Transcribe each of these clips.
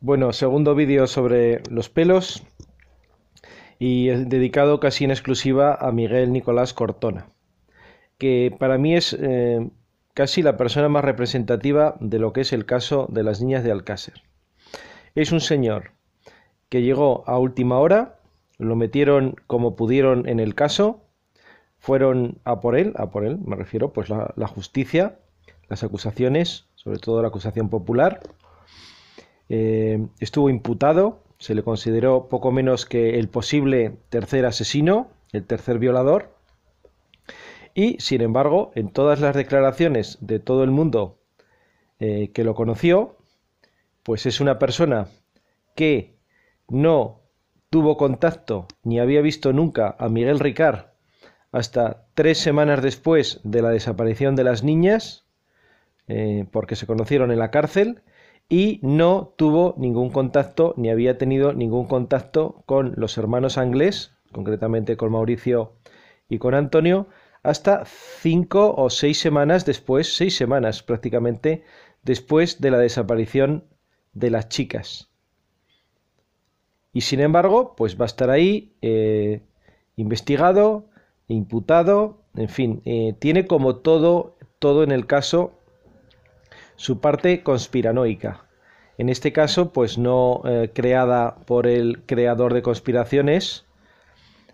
Bueno, segundo vídeo sobre los pelos y dedicado casi en exclusiva a Miguel Nicolás Cortona, que para mí es eh, casi la persona más representativa de lo que es el caso de las niñas de Alcácer. Es un señor que llegó a última hora, lo metieron como pudieron en el caso, fueron a por él, a por él me refiero, pues la justicia, las acusaciones, sobre todo la acusación popular, eh, estuvo imputado, se le consideró poco menos que el posible tercer asesino, el tercer violador, y sin embargo, en todas las declaraciones de todo el mundo eh, que lo conoció, pues es una persona que no tuvo contacto ni había visto nunca a Miguel Ricard hasta tres semanas después de la desaparición de las niñas, eh, porque se conocieron en la cárcel, y no tuvo ningún contacto ni había tenido ningún contacto con los hermanos Anglés, concretamente con Mauricio y con Antonio, hasta cinco o seis semanas después, seis semanas prácticamente, después de la desaparición de las chicas. Y sin embargo, pues va a estar ahí eh, investigado, imputado, en fin, eh, tiene como todo, todo en el caso su parte conspiranoica. En este caso, pues no eh, creada por el creador de conspiraciones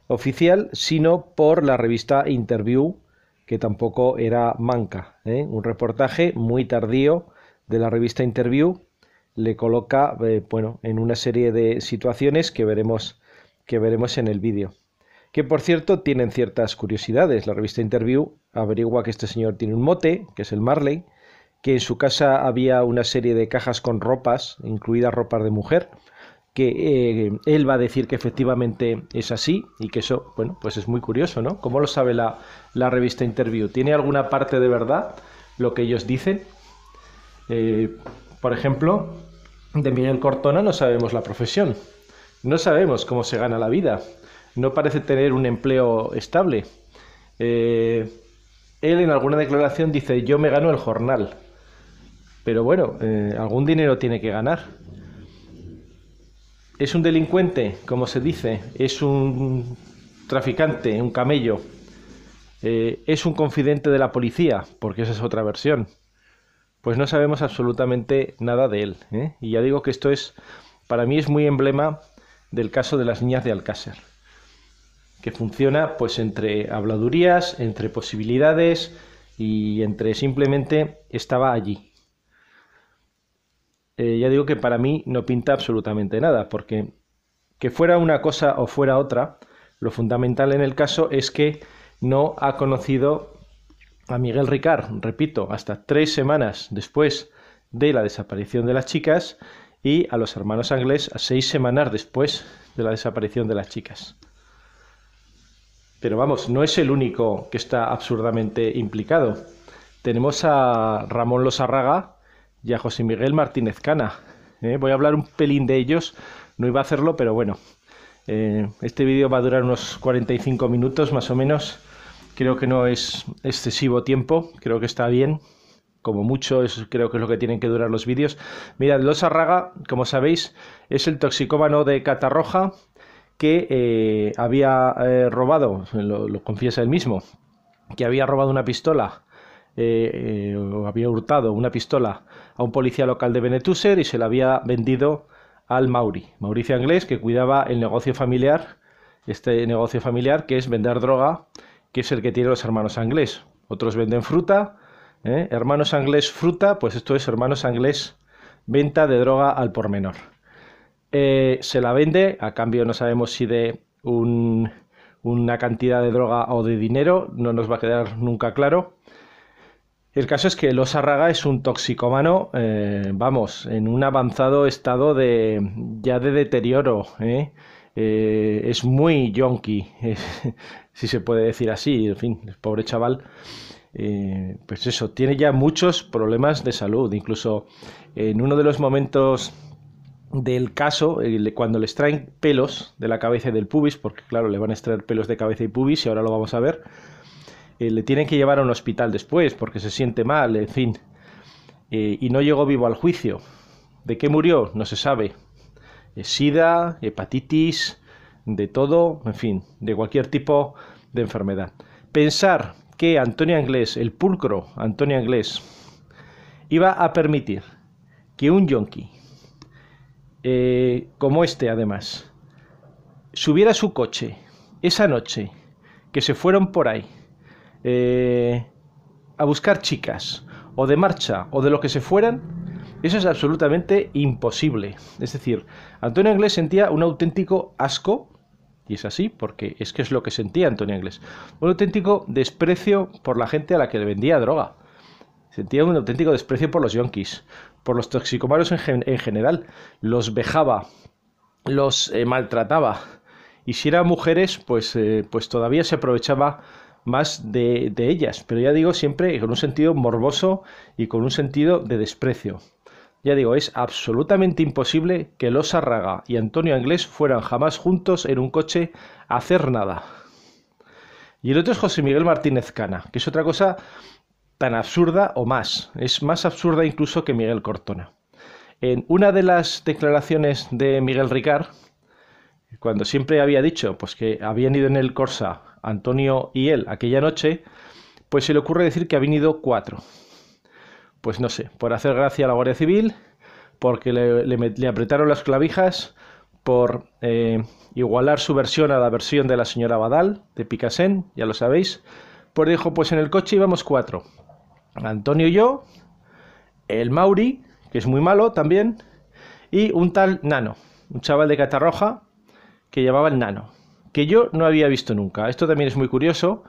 oficial, sino por la revista Interview, que tampoco era manca. ¿eh? Un reportaje muy tardío de la revista Interview le coloca eh, bueno, en una serie de situaciones que veremos, que veremos en el vídeo. Que por cierto tienen ciertas curiosidades. La revista Interview averigua que este señor tiene un mote, que es el Marley, que en su casa había una serie de cajas con ropas, incluidas ropas de mujer, que eh, él va a decir que efectivamente es así y que eso, bueno, pues es muy curioso, ¿no? ¿Cómo lo sabe la, revista Interview? ¿Tiene alguna parte de verdad lo que ellos dicen? Eh, por ejemplo, de Miguel Cortona no sabemos la profesión, no sabemos cómo se gana la vida, no parece tener un empleo estable. Eh, él en alguna declaración dice, yo me gano el jornal, pero bueno, eh, algún dinero tiene que ganar. ¿Es un delincuente? Como se dice, es un traficante, un camello. Eh, ¿Es un confidente de la policía? Porque esa es otra versión. Pues no sabemos absolutamente nada de él. ¿eh? Y ya digo que esto es, para mí es muy emblema del caso de las niñas de Alcácer, que funciona pues entre habladurías, entre posibilidades y entre simplemente estaba allí. Eh, ya digo que para mí no pinta absolutamente nada, porque que fuera una cosa o fuera otra, lo fundamental en el caso es que no ha conocido a Miguel Ricard, repito, hasta tres semanas después de la desaparición de las chicas y a los hermanos Anglés a seis semanas después de la desaparición de las chicas. Pero vamos, no es el único que está absurdamente implicado. Tenemos a Ramón Losarraga, y a José Miguel Martínez Cana. ¿eh? voy a hablar un pelín de ellos, no iba a hacerlo, pero bueno. Eh, este vídeo va a durar unos 45 minutos más o menos. Creo que no es excesivo tiempo, creo que está bien. Como mucho, creo que es lo que tienen que durar los vídeos. Mirad, Los Arraga, como sabéis, es el toxicómano de Catarroja que eh, había robado, lo, confiesa él mismo, que había robado una pistola O había hurtado una pistola a un policía local de Benetuser y se la había vendido al Mauri, Mauricio Anglés, que cuidaba el negocio familiar, este negocio familiar que es vender droga, que es el que tienen los hermanos Anglés. Otros venden fruta, ¿eh? hermanos Anglés fruta, pues esto es hermanos Anglés venta de droga al por menor. Eh, se la vende, a cambio no sabemos si de una cantidad de droga o de dinero, no nos va a quedar nunca claro. El caso es que el Osarraga es un toxicómano, eh, vamos, en un avanzado estado de ya de deterioro. ¿eh? Eh, es muy yonki, si se puede decir así. En fin, el pobre chaval. pues eso, tiene ya muchos problemas de salud. Incluso en uno de los momentos del caso, cuando les extraen pelos de la cabeza y del pubis, porque claro, le van a extraer pelos de cabeza y pubis, y ahora lo vamos a ver eh, le tienen que llevar a un hospital después porque se siente mal, en fin, eh, y no llegó vivo al juicio. ¿De qué murió? No se sabe. Eh, SIDA, hepatitis, de todo, en fin, de cualquier tipo de enfermedad. Pensar que Antonio Anglés, el pulcro Antonio Anglés, iba a permitir que un yonki, como este además, subiera su coche esa noche, que se fueron por ahí, eh, a buscar chicas, o de marcha, o de lo que se fueran, eso es absolutamente imposible. Es decir, Antonio Inglés sentía un auténtico asco, y es así, porque es que es lo que sentía Antonio Inglés, un auténtico desprecio por la gente a la que le vendía droga. Sentía un auténtico desprecio por los yonkis, por los toxicomaros en, general. Los vejaba, los eh, maltrataba. Y si eran mujeres, pues, eh, pues todavía se aprovechaba más de, ellas, pero ya digo siempre con un sentido morboso y con un sentido de desprecio. Ya digo, es absolutamente imposible que Los Arraga y Antonio Anglés fueran jamás juntos en un coche a hacer nada. Y el otro es José Miguel Martínez Cana, que es otra cosa tan absurda o más. Es más absurda incluso que Miguel Cortona. En una de las declaraciones de Miguel Ricard, cuando siempre había dicho pues, que habían ido en el Corsa Antonio y él aquella noche, pues se le ocurre decir que ha venido cuatro. Pues no sé, por hacer gracia a la Guardia Civil, porque le, apretaron las clavijas, por eh, igualar su versión a la versión de la señora Badal, de Picasen, ya lo sabéis. Pues dijo, pues en el coche íbamos cuatro. Antonio y yo, el Mauri, que es muy malo también, y un tal Nano, un chaval de Catarroja que llevaba el Nano que yo no había visto nunca. Esto también es muy curioso,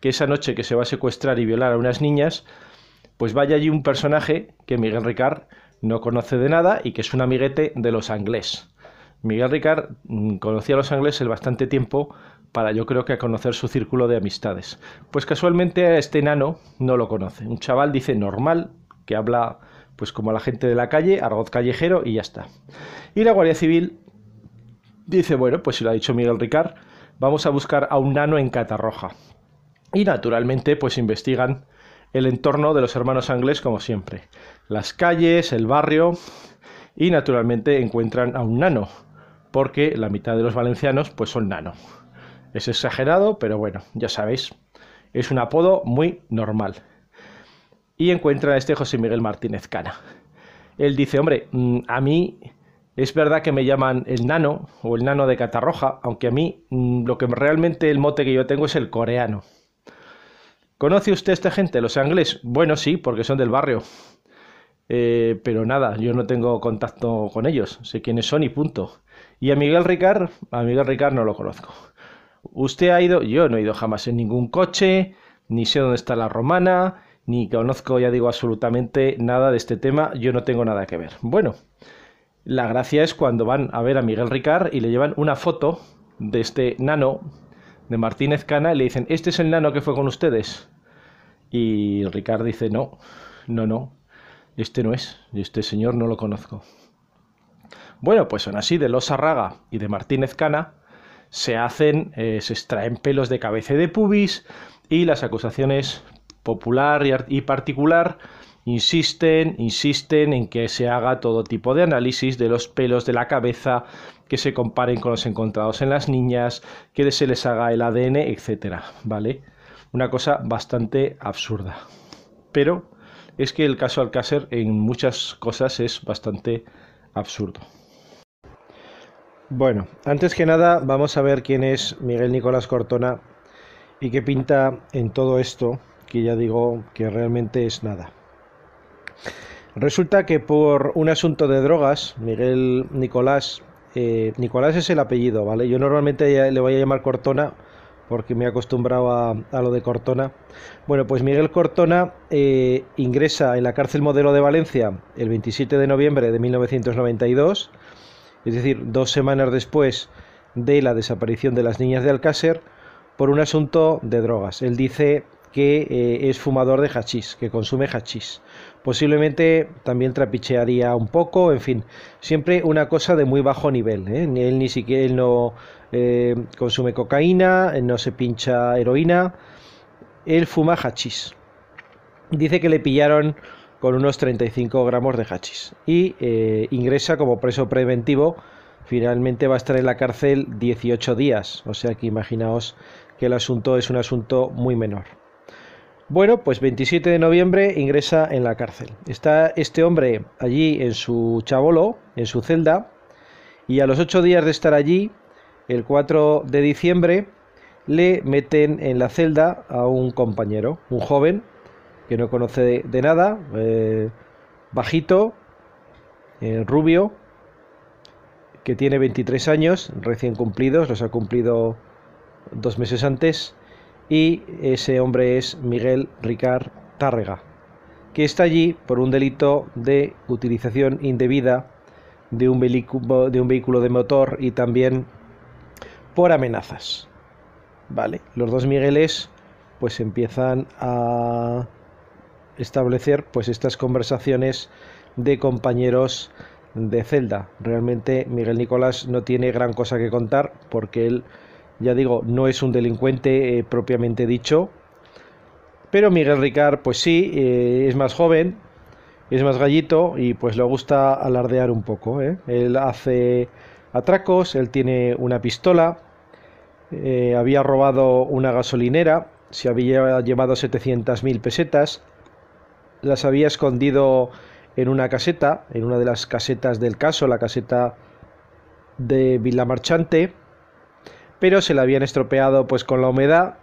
que esa noche que se va a secuestrar y violar a unas niñas, pues vaya allí un personaje que Miguel Ricard no conoce de nada y que es un amiguete de los anglés. Miguel Ricard mm, conocía a los el bastante tiempo para yo creo que a conocer su círculo de amistades. Pues casualmente a este enano no lo conoce. Un chaval dice normal, que habla pues como la gente de la calle, argot callejero y ya está. Y la Guardia Civil dice, bueno, pues si lo ha dicho Miguel Ricard, vamos a buscar a un nano en Catarroja. Y naturalmente, pues investigan el entorno de los hermanos Anglés como siempre. Las calles, el barrio y naturalmente encuentran a un nano, porque la mitad de los valencianos pues son nano. Es exagerado, pero bueno, ya sabéis, es un apodo muy normal. Y encuentran a este José Miguel Martínez Cana. Él dice, hombre, mm, a mí es verdad que me llaman el nano o el nano de catarroja, aunque a mí mm, lo que realmente el mote que yo tengo es el coreano. ¿Conoce usted a esta gente, los anglés? Bueno, sí, porque son del barrio. Eh, pero nada, yo no tengo contacto con ellos, sé quiénes son y punto. Y a Miguel Ricard, a Miguel Ricard no lo conozco. Usted ha ido, yo no he ido jamás en ningún coche, ni sé dónde está la romana, ni conozco, ya digo, absolutamente nada de este tema, yo no tengo nada que ver. Bueno, la gracia es cuando van a ver a Miguel Ricard y le llevan una foto de este nano de Martínez Cana y le dicen, este es el nano que fue con ustedes. Y Ricard dice, no, no, no, este no es, este señor no lo conozco. Bueno, pues son así de Los raga y de Martínez Cana, se hacen, eh, se extraen pelos de cabeza de pubis y las acusaciones popular y particular Insisten, insisten en que se haga todo tipo de análisis de los pelos de la cabeza, que se comparen con los encontrados en las niñas, que se les haga el ADN, etcétera, ¿vale? Una cosa bastante absurda. Pero es que el caso Alcácer en muchas cosas es bastante absurdo. Bueno, antes que nada vamos a ver quién es Miguel Nicolás Cortona y qué pinta en todo esto, que ya digo que realmente es nada. Resulta que por un asunto de drogas, Miguel Nicolás, eh, Nicolás es el apellido, ¿vale? Yo normalmente le voy a llamar Cortona porque me he acostumbrado a, lo de Cortona. Bueno, pues Miguel Cortona eh, ingresa en la cárcel modelo de Valencia el 27 de noviembre de 1992, es decir, dos semanas después de la desaparición de las niñas de Alcácer, por un asunto de drogas. Él dice que eh, es fumador de hachís, que consume hachís. Posiblemente también trapichearía un poco, en fin, siempre una cosa de muy bajo nivel. ¿eh? Él ni siquiera no eh, consume cocaína, no se pincha heroína, él fuma hachís. Dice que le pillaron con unos 35 gramos de hachís y ingresa como preso preventivo. Finalmente va a estar en la cárcel 18 días, o sea que imaginaos que el asunto es un asunto muy menor. Bueno, pues 27 de noviembre ingresa en la cárcel. Está este hombre allí en su chabolo, en su celda, y a los ocho días de estar allí, el 4 de diciembre, le meten en la celda a un compañero, un joven que no conoce de nada, eh, bajito, eh, rubio, que tiene 23 años, recién cumplidos, los ha cumplido dos meses antes y ese hombre es Miguel Ricard Tárrega, que está allí por un delito de utilización indebida de un, vehículo de, un vehículo de motor y también por amenazas. Vale, los dos Migueles pues empiezan a establecer pues estas conversaciones de compañeros de celda. Realmente Miguel Nicolás no tiene gran cosa que contar porque él ya digo, no es un delincuente eh, propiamente dicho. Pero Miguel Ricard, pues sí, eh, es más joven, es más gallito y pues le gusta alardear un poco. ¿eh? Él hace atracos, él tiene una pistola, había robado una gasolinera, se había llevado 700.000 pesetas, las había escondido en una caseta, en una de las casetas del caso, la caseta de Villa Marchante pero se la habían estropeado pues con la humedad,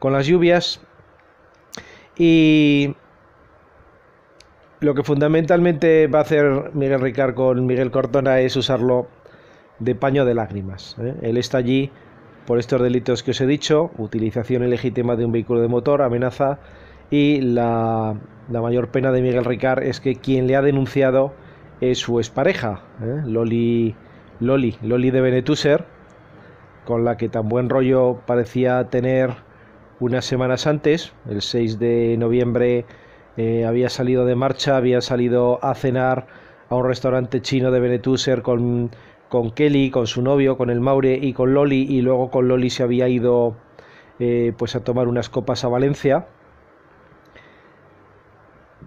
con las lluvias y lo que fundamentalmente va a hacer Miguel Ricard con Miguel Cortona es usarlo de paño de lágrimas. ¿eh? Él está allí por estos delitos que os he dicho, utilización ilegítima de un vehículo de motor, amenaza y la, mayor pena de Miguel Ricard es que quien le ha denunciado es su expareja, ¿eh? Loli, Loli, Loli de Benetuser, con la que tan buen rollo parecía tener unas semanas antes, el 6 de noviembre eh, había salido de marcha, había salido a cenar a un restaurante chino de Benetuser con, con Kelly, con su novio, con el Maure y con Loli, y luego con Loli se había ido eh, pues a tomar unas copas a Valencia.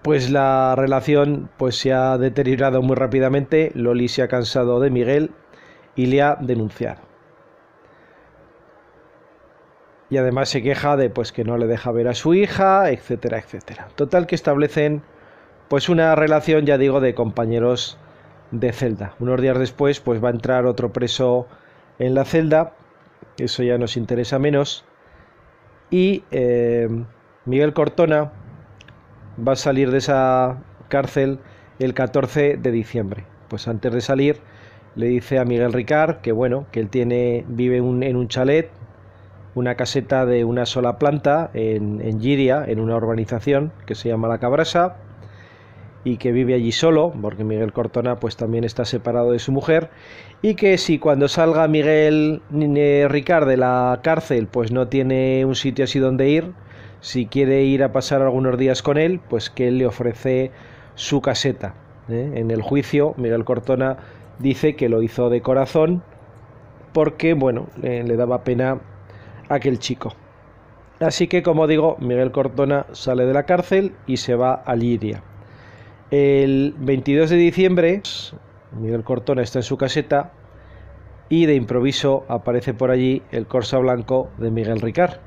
Pues la relación pues se ha deteriorado muy rápidamente, Loli se ha cansado de Miguel y le ha denunciado. y además se queja de pues que no le deja ver a su hija, etcétera, etcétera. Total que establecen pues una relación, ya digo, de compañeros de celda. Unos días después pues va a entrar otro preso en la celda, eso ya nos interesa menos, y eh, Miguel Cortona va a salir de esa cárcel el 14 de diciembre. Pues antes de salir le dice a Miguel Ricard que bueno, que él tiene, vive en un chalet una caseta de una sola planta en, en Giria, en una urbanización que se llama La Cabrasa, y que vive allí solo, porque Miguel Cortona pues también está separado de su mujer, y que si cuando salga Miguel eh, Ricard de la cárcel pues no tiene un sitio así donde ir, si quiere ir a pasar algunos días con él, pues que él le ofrece su caseta. ¿eh? En el juicio, Miguel Cortona dice que lo hizo de corazón porque, bueno, eh, le daba pena aquel chico. Así que, como digo, Miguel Cortona sale de la cárcel y se va a Lidia. El 22 de diciembre, Miguel Cortona está en su caseta y de improviso aparece por allí el Corsa Blanco de Miguel Ricard.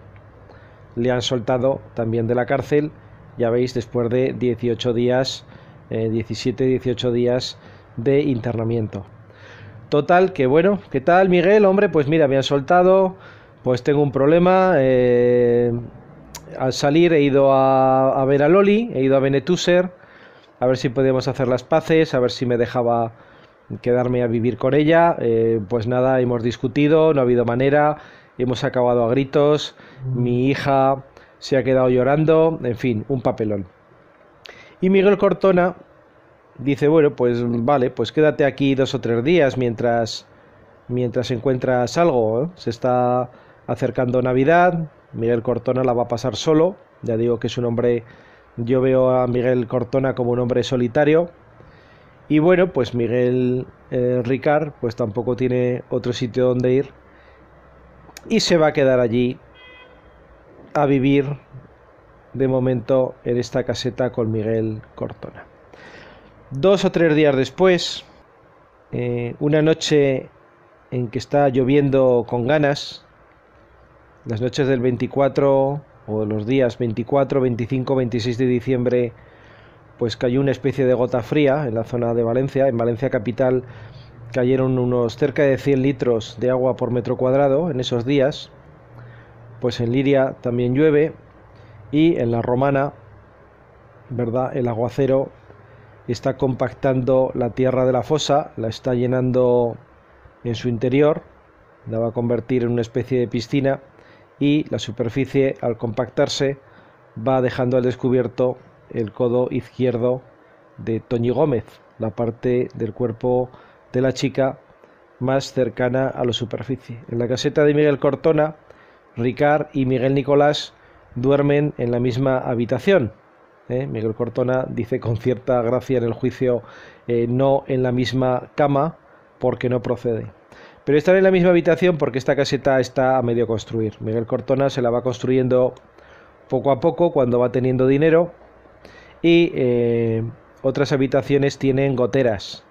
Le han soltado también de la cárcel, ya veis, después de 18 días, 17-18 eh, días de internamiento. Total, que bueno, ¿qué tal Miguel? Hombre, pues mira, me han soltado, pues tengo un problema. Eh, al salir he ido a, ver a Loli, he ido a Benetuser, a ver si podíamos hacer las paces, a ver si me dejaba quedarme a vivir con ella. Eh, pues nada, hemos discutido, no ha habido manera, hemos acabado a gritos, mi hija se ha quedado llorando, en fin, un papelón. Y Miguel Cortona dice, bueno, pues vale, pues quédate aquí dos o tres días mientras, mientras encuentras algo. ¿eh? Se está acercando Navidad, Miguel Cortona la va a pasar solo, ya digo que es un hombre, yo veo a Miguel Cortona como un hombre solitario, y bueno, pues Miguel eh, Ricard pues tampoco tiene otro sitio donde ir y se va a quedar allí a vivir de momento en esta caseta con Miguel Cortona. Dos o tres días después, eh, una noche en que está lloviendo con ganas, las noches del 24 o los días 24, 25, 26 de diciembre, pues cayó una especie de gota fría en la zona de Valencia. En Valencia capital cayeron unos cerca de 100 litros de agua por metro cuadrado en esos días. Pues en Liria también llueve y en la Romana, ¿verdad? El aguacero está compactando la tierra de la fosa, la está llenando en su interior, la va a convertir en una especie de piscina y la superficie al compactarse va dejando al descubierto el codo izquierdo de Toñi Gómez, la parte del cuerpo de la chica más cercana a la superficie. En la caseta de Miguel Cortona, Ricard y Miguel Nicolás duermen en la misma habitación. ¿eh? Miguel Cortona dice con cierta gracia en el juicio eh, no en la misma cama porque no procede. Pero están en la misma habitación porque esta caseta está a medio construir. Miguel Cortona se la va construyendo poco a poco cuando va teniendo dinero. Y eh, otras habitaciones tienen goteras.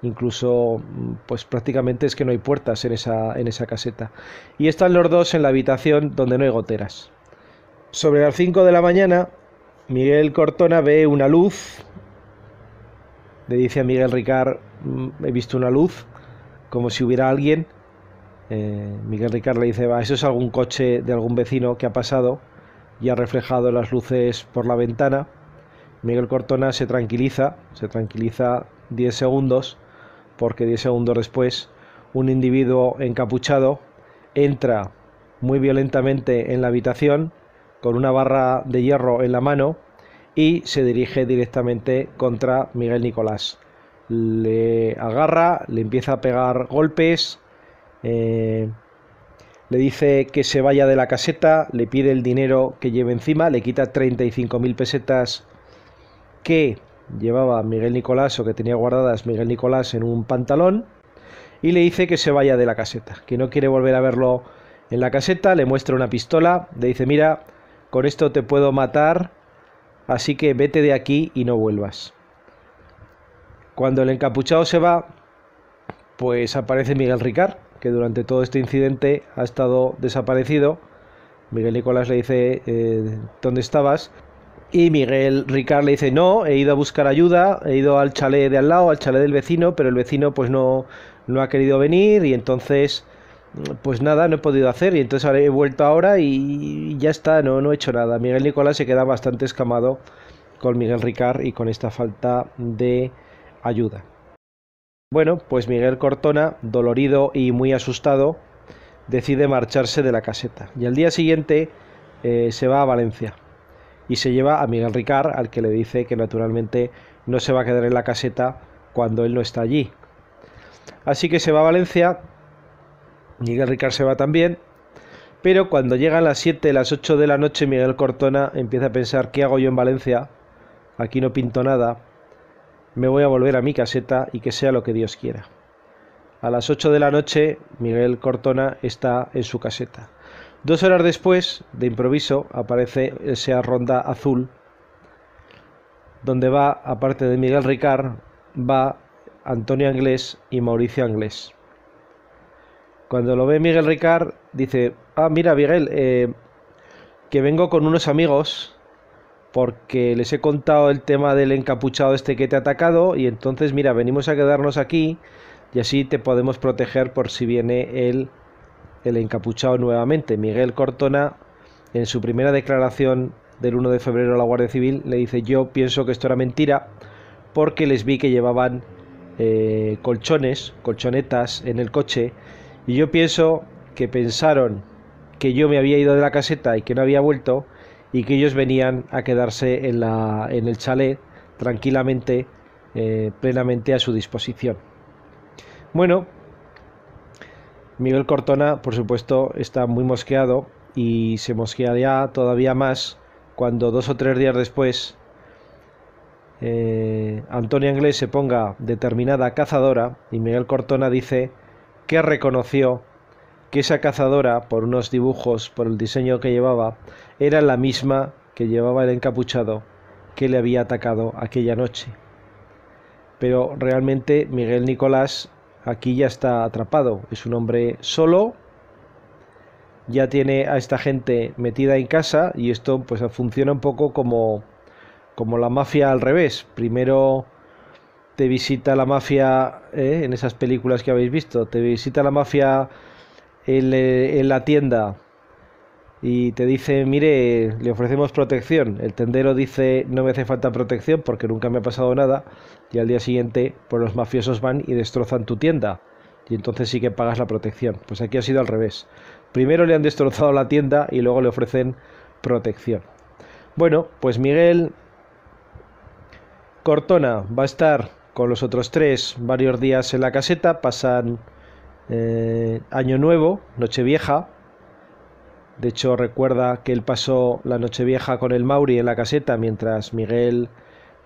Incluso, mm, pues prácticamente es que no hay puertas en esa, en esa caseta. Y están los dos en la habitación donde no hay goteras. Sobre las 5 de la mañana, Miguel Cortona ve una luz. Le dice a Miguel Ricard, mm, he visto una luz como si hubiera alguien. Eh, Miguel Ricardo le dice, va, eso es algún coche de algún vecino que ha pasado y ha reflejado las luces por la ventana. Miguel Cortona se tranquiliza, se tranquiliza 10 segundos, porque 10 segundos después un individuo encapuchado entra muy violentamente en la habitación con una barra de hierro en la mano y se dirige directamente contra Miguel Nicolás le agarra, le empieza a pegar golpes, eh, le dice que se vaya de la caseta, le pide el dinero que lleve encima, le quita 35.000 pesetas que llevaba Miguel Nicolás o que tenía guardadas Miguel Nicolás en un pantalón y le dice que se vaya de la caseta, que no quiere volver a verlo en la caseta, le muestra una pistola, le dice mira, con esto te puedo matar, así que vete de aquí y no vuelvas. Cuando el encapuchado se va, pues aparece Miguel Ricard, que durante todo este incidente ha estado desaparecido. Miguel Nicolás le dice, eh, ¿dónde estabas? Y Miguel Ricard le dice, no, he ido a buscar ayuda, he ido al chalet de al lado, al chalet del vecino, pero el vecino pues no, no ha querido venir y entonces pues nada, no he podido hacer y entonces he vuelto ahora y ya está, no, no he hecho nada. Miguel Nicolás se queda bastante escamado con Miguel Ricard y con esta falta de ayuda. Bueno, pues Miguel Cortona, dolorido y muy asustado, decide marcharse de la caseta y al día siguiente eh, se va a Valencia y se lleva a Miguel Ricard, al que le dice que naturalmente no se va a quedar en la caseta cuando él no está allí. Así que se va a Valencia, Miguel Ricard se va también, pero cuando llegan las 7, las 8 de la noche, Miguel Cortona empieza a pensar, ¿qué hago yo en Valencia? Aquí no pinto nada, me voy a volver a mi caseta y que sea lo que Dios quiera. A las 8 de la noche, Miguel Cortona está en su caseta. Dos horas después, de improviso, aparece esa ronda azul, donde va, aparte de Miguel Ricard, va Antonio Anglés y Mauricio Anglés. Cuando lo ve Miguel Ricard, dice, ah, mira Miguel, eh, que vengo con unos amigos porque les he contado el tema del encapuchado este que te ha atacado y entonces mira, venimos a quedarnos aquí y así te podemos proteger por si viene el, el encapuchado nuevamente. Miguel Cortona, en su primera declaración del 1 de febrero a la Guardia Civil, le dice yo pienso que esto era mentira porque les vi que llevaban eh, colchones, colchonetas en el coche y yo pienso que pensaron que yo me había ido de la caseta y que no había vuelto y que ellos venían a quedarse en, la, en el chalet tranquilamente, eh, plenamente a su disposición. Bueno, Miguel Cortona, por supuesto, está muy mosqueado y se mosquearía todavía más cuando dos o tres días después eh, Antonio Anglés se ponga determinada cazadora y Miguel Cortona dice que reconoció que esa cazadora, por unos dibujos, por el diseño que llevaba, era la misma que llevaba el encapuchado que le había atacado aquella noche. Pero realmente Miguel Nicolás aquí ya está atrapado, es un hombre solo, ya tiene a esta gente metida en casa y esto pues funciona un poco como como la mafia al revés. Primero te visita la mafia, ¿eh? en esas películas que habéis visto, te visita la mafia en, eh, la tienda y te dice, mire, le ofrecemos protección. El tendero dice, no me hace falta protección porque nunca me ha pasado nada. Y al día siguiente, pues los mafiosos van y destrozan tu tienda. Y entonces sí que pagas la protección. Pues aquí ha sido al revés. Primero le han destrozado la tienda y luego le ofrecen protección. Bueno, pues Miguel Cortona va a estar con los otros tres varios días en la caseta. Pasan eh, Año Nuevo, Nochevieja. De hecho, recuerda que él pasó la Nochevieja con el Mauri en la caseta, mientras Miguel,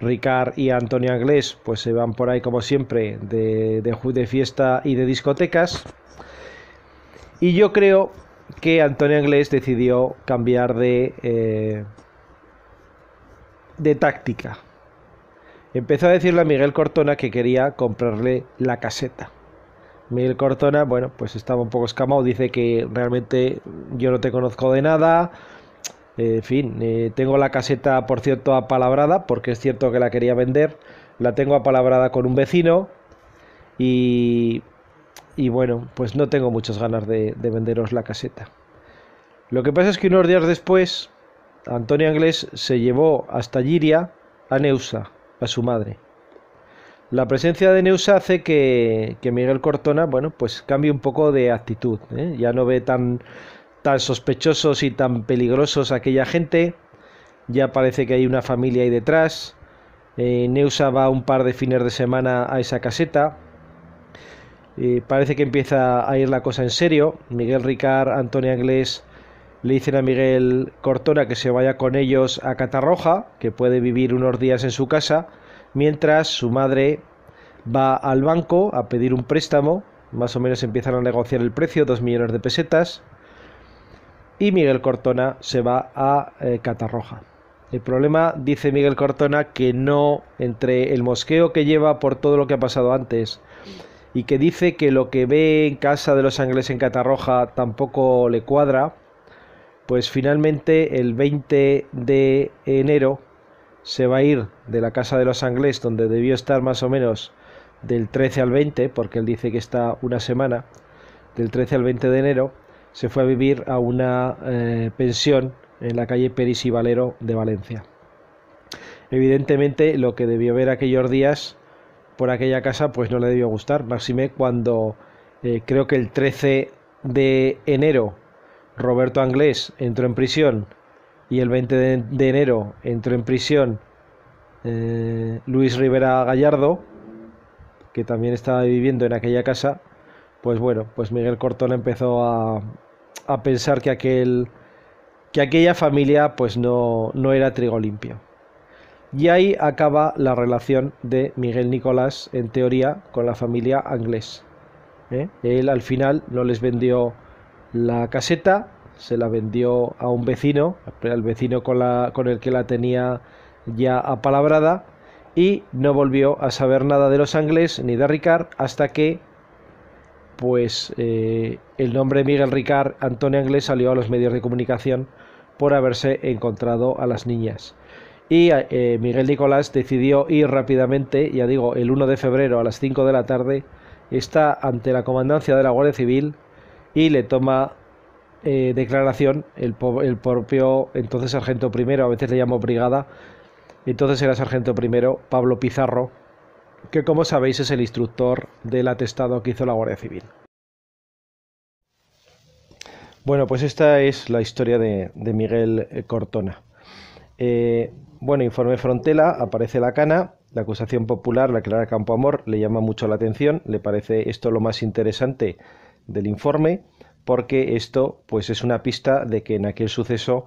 Ricard y Antonio Anglés pues, se van por ahí, como siempre, de, de fiesta y de discotecas. Y yo creo que Antonio Anglés decidió cambiar de, eh, de táctica. Empezó a decirle a Miguel Cortona que quería comprarle la caseta. Miguel Cortona, bueno, pues estaba un poco escamado, dice que realmente yo no te conozco de nada. Eh, en fin, eh, tengo la caseta, por cierto, apalabrada, porque es cierto que la quería vender. La tengo apalabrada con un vecino y, bueno, pues no tengo muchas ganas de, venderos la caseta. Lo que pasa es que unos días después, Antonio Anglés se llevó hasta Giria a Neusa, a su madre. La presencia de Neusa hace que, que Miguel Cortona, bueno, pues cambie un poco de actitud. ¿eh? Ya no ve tan, tan sospechosos y tan peligrosos a aquella gente. Ya parece que hay una familia ahí detrás. Eh, Neusa va un par de fines de semana a esa caseta. Eh, parece que empieza a ir la cosa en serio. Miguel Ricard, Antonio Anglés le dicen a Miguel Cortona que se vaya con ellos a Catarroja, que puede vivir unos días en su casa mientras su madre va al banco a pedir un préstamo, más o menos empiezan a negociar el precio, dos millones de pesetas, y Miguel Cortona se va a eh, Catarroja. El problema, dice Miguel Cortona, que no entre el mosqueo que lleva por todo lo que ha pasado antes y que dice que lo que ve en casa de los ingleses en Catarroja tampoco le cuadra, pues finalmente el 20 de enero se va a ir de la casa de los Anglés, donde debió estar más o menos del 13 al 20, porque él dice que está una semana, del 13 al 20 de enero, se fue a vivir a una eh, pensión en la calle Peris y Valero de Valencia. Evidentemente, lo que debió ver aquellos días por aquella casa, pues no le debió gustar, máxime cuando eh, creo que el 13 de enero Roberto Anglés entró en prisión y el 20 de, enero entró en prisión eh, Luis Rivera Gallardo, que también estaba viviendo en aquella casa, pues bueno, pues Miguel Cortón empezó a, a pensar que aquel que aquella familia pues no, no era trigo limpio. Y ahí acaba la relación de Miguel Nicolás, en teoría, con la familia Anglés. ¿eh? Él al final no les vendió la caseta, se la vendió a un vecino, al vecino con, la, con el que la tenía ya apalabrada, y no volvió a saber nada de los Angles ni de Ricard hasta que pues eh, el nombre Miguel Ricard Antonio Anglés salió a los medios de comunicación por haberse encontrado a las niñas. Y eh, Miguel Nicolás decidió ir rápidamente, ya digo, el 1 de febrero a las 5 de la tarde, está ante la comandancia de la Guardia Civil y le toma eh, declaración, el, propio entonces sargento primero, a veces le llamo brigada, entonces era sargento primero, Pablo Pizarro, que como sabéis es el instructor del atestado que hizo la Guardia Civil. Bueno, pues esta es la historia de, Miguel eh, Cortona. Eh, bueno, informe Frontela, aparece la cana, la acusación popular, la Clara Campoamor, le llama mucho la atención, le parece esto lo más interesante del informe porque esto pues es una pista de que en aquel suceso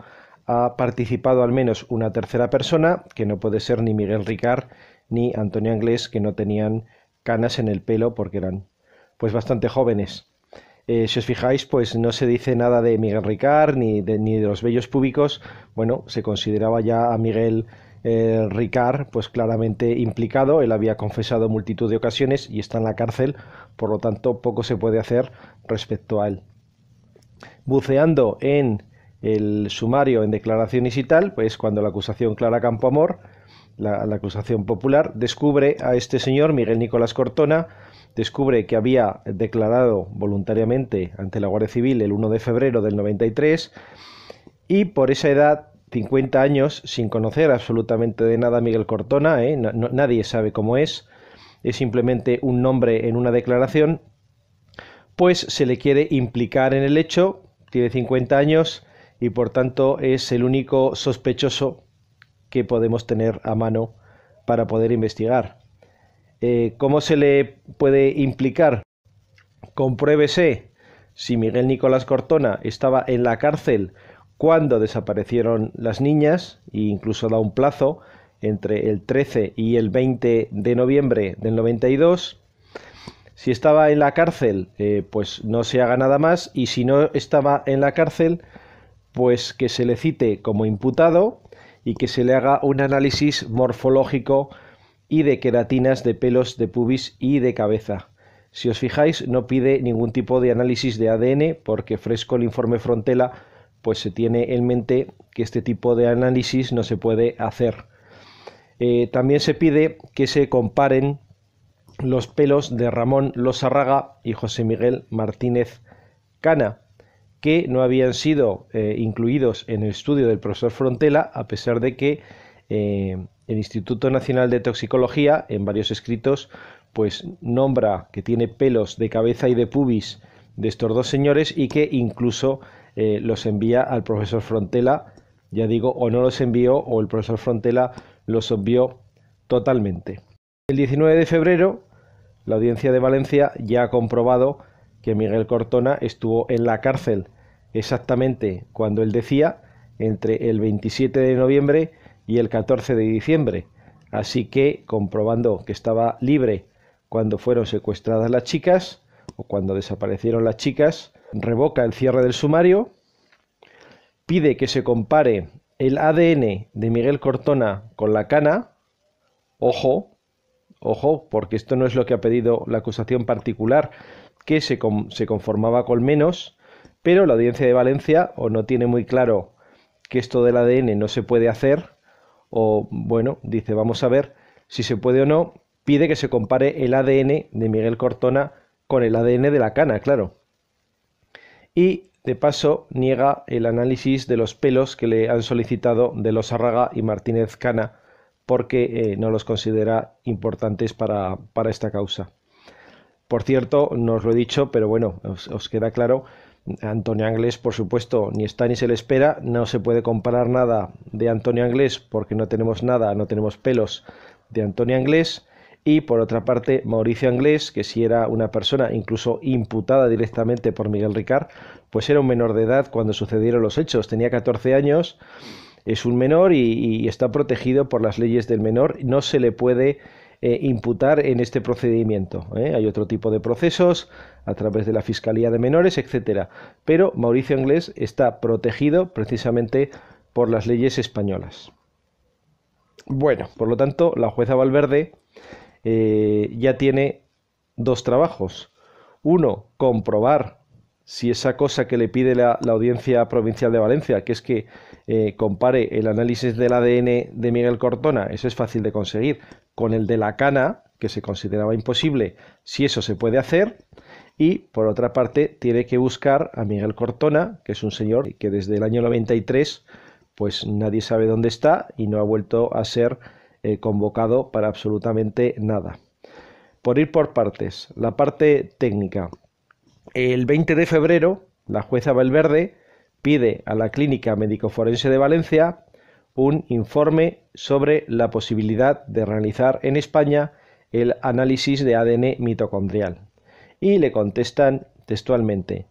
ha participado al menos una tercera persona, que no puede ser ni Miguel Ricard ni Antonio Anglés, que no tenían canas en el pelo porque eran pues bastante jóvenes. Eh, si os fijáis, pues no se dice nada de Miguel Ricard ni de, ni de los bellos públicos. Bueno, se consideraba ya a Miguel eh, Ricard pues claramente implicado. Él había confesado multitud de ocasiones y está en la cárcel, por lo tanto poco se puede hacer respecto a él buceando en el sumario en declaraciones y tal, pues cuando la acusación Clara Campoamor, la, la acusación popular, descubre a este señor, Miguel Nicolás Cortona, descubre que había declarado voluntariamente ante la Guardia Civil el 1 de febrero del 93 y por esa edad, 50 años, sin conocer absolutamente de nada a Miguel Cortona, ¿eh? nadie sabe cómo es, es simplemente un nombre en una declaración, pues se le quiere implicar en el hecho tiene 50 años y por tanto es el único sospechoso que podemos tener a mano para poder investigar. Eh, ¿Cómo se le puede implicar? Compruébese si Miguel Nicolás Cortona estaba en la cárcel cuando desaparecieron las niñas, e incluso da un plazo entre el 13 y el 20 de noviembre del 92, si estaba en la cárcel, eh, pues no se haga nada más. Y si no estaba en la cárcel, pues que se le cite como imputado y que se le haga un análisis morfológico y de queratinas de pelos de pubis y de cabeza. Si os fijáis, no pide ningún tipo de análisis de ADN porque fresco el informe Frontela, pues se tiene en mente que este tipo de análisis no se puede hacer. Eh, también se pide que se comparen los pelos de Ramón Losarraga y José Miguel Martínez Cana, que no habían sido eh, incluidos en el estudio del profesor Frontela, a pesar de que eh, el Instituto Nacional de Toxicología, en varios escritos, pues nombra que tiene pelos de cabeza y de pubis de estos dos señores y que incluso eh, los envía al profesor Frontela, ya digo, o no los envió o el profesor Frontela los obvió totalmente. El 19 de febrero la audiencia de Valencia ya ha comprobado que Miguel Cortona estuvo en la cárcel exactamente cuando él decía, entre el 27 de noviembre y el 14 de diciembre. Así que, comprobando que estaba libre cuando fueron secuestradas las chicas, o cuando desaparecieron las chicas, revoca el cierre del sumario, pide que se compare el ADN de Miguel Cortona con la cana, ojo, Ojo, porque esto no es lo que ha pedido la acusación particular, que se, conformaba con menos, pero la audiencia de Valencia o no tiene muy claro que esto del ADN no se puede hacer, o bueno, dice vamos a ver si se puede o no, pide que se compare el ADN de Miguel Cortona con el ADN de la cana, claro. Y de paso niega el análisis de los pelos que le han solicitado de los Arraga y Martínez Cana porque eh, no los considera importantes para, esta causa. Por cierto, no os lo he dicho, pero bueno, os, os queda claro, Antonio Anglés, por supuesto, ni está ni se le espera, no se puede comparar nada de Antonio Anglés porque no tenemos nada, no tenemos pelos de Antonio Anglés. Y por otra parte, Mauricio Anglés, que si era una persona incluso imputada directamente por Miguel Ricard, pues era un menor de edad cuando sucedieron los hechos. Tenía 14 años es un menor y, está protegido por las leyes del menor, no se le puede eh, imputar en este procedimiento. ¿eh? Hay otro tipo de procesos a través de la Fiscalía de Menores, etcétera. Pero Mauricio Inglés está protegido precisamente por las leyes españolas. Bueno, por lo tanto, la jueza Valverde eh, ya tiene dos trabajos. Uno, comprobar si esa cosa que le pide la, audiencia provincial de Valencia, que es que eh, compare el análisis del ADN de Miguel Cortona, eso es fácil de conseguir, con el de la cana, que se consideraba imposible, si eso se puede hacer, y por otra parte tiene que buscar a Miguel Cortona, que es un señor que desde el año 93 pues nadie sabe dónde está y no ha vuelto a ser eh, convocado para absolutamente nada. Por ir por partes, la parte técnica. El 20 de febrero, la jueza Valverde pide a la Clínica Médico Forense de Valencia un informe sobre la posibilidad de realizar en España el análisis de ADN mitocondrial. Y le contestan textualmente,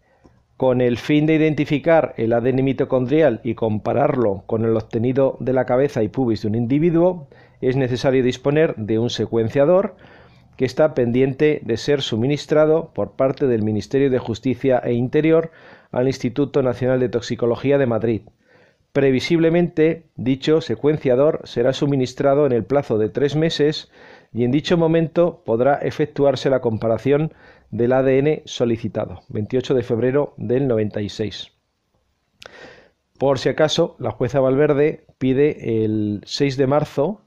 con el fin de identificar el ADN mitocondrial y compararlo con el obtenido de la cabeza y pubis de un individuo, es necesario disponer de un secuenciador, que está pendiente de ser suministrado por parte del Ministerio de Justicia e Interior al Instituto Nacional de Toxicología de Madrid. Previsiblemente, dicho secuenciador será suministrado en el plazo de tres meses y en dicho momento podrá efectuarse la comparación del ADN solicitado, 28 de febrero del 96. Por si acaso, la jueza Valverde pide el 6 de marzo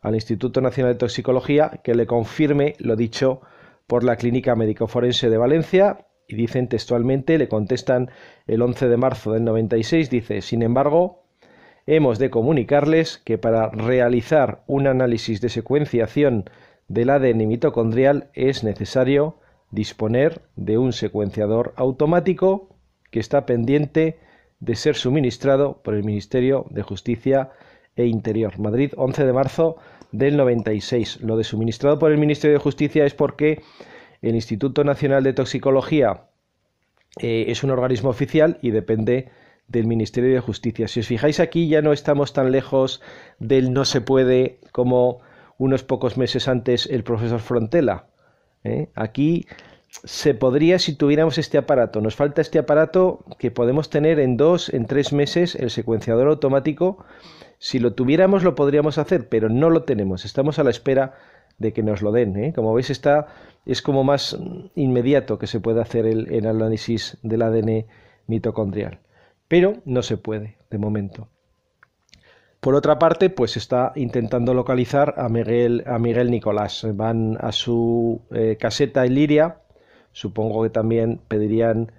al Instituto Nacional de Toxicología que le confirme lo dicho por la Clínica Médico Forense de Valencia y dicen textualmente, le contestan el 11 de marzo del 96, dice, sin embargo, hemos de comunicarles que para realizar un análisis de secuenciación del ADN mitocondrial es necesario disponer de un secuenciador automático que está pendiente de ser suministrado por el Ministerio de Justicia e Interior, Madrid, 11 de marzo del 96. Lo de suministrado por el Ministerio de Justicia es porque el Instituto Nacional de Toxicología eh, es un organismo oficial y depende del Ministerio de Justicia. Si os fijáis aquí ya no estamos tan lejos del no se puede como unos pocos meses antes el profesor Frontela. ¿eh? Aquí se podría si tuviéramos este aparato. Nos falta este aparato que podemos tener en dos, en tres meses, el secuenciador automático si lo tuviéramos lo podríamos hacer, pero no lo tenemos. Estamos a la espera de que nos lo den. ¿eh? Como veis, está, es como más inmediato que se puede hacer el, análisis del ADN mitocondrial. Pero no se puede, de momento. Por otra parte, pues está intentando localizar a Miguel, a Miguel Nicolás. Van a su eh, caseta en Liria. Supongo que también pedirían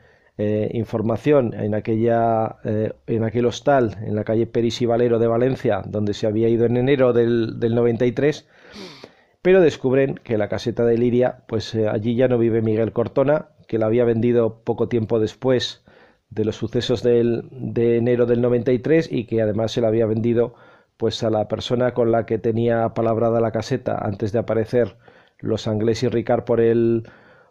eh, información en, aquella, eh, en aquel hostal en la calle Peris y Valero de Valencia, donde se había ido en enero del, 93, pero descubren que la caseta de Liria, pues eh, allí ya no vive Miguel Cortona, que la había vendido poco tiempo después de los sucesos del, de enero del 93 y que además se la había vendido pues a la persona con la que tenía palabrada la caseta antes de aparecer los Anglés y Ricard por el,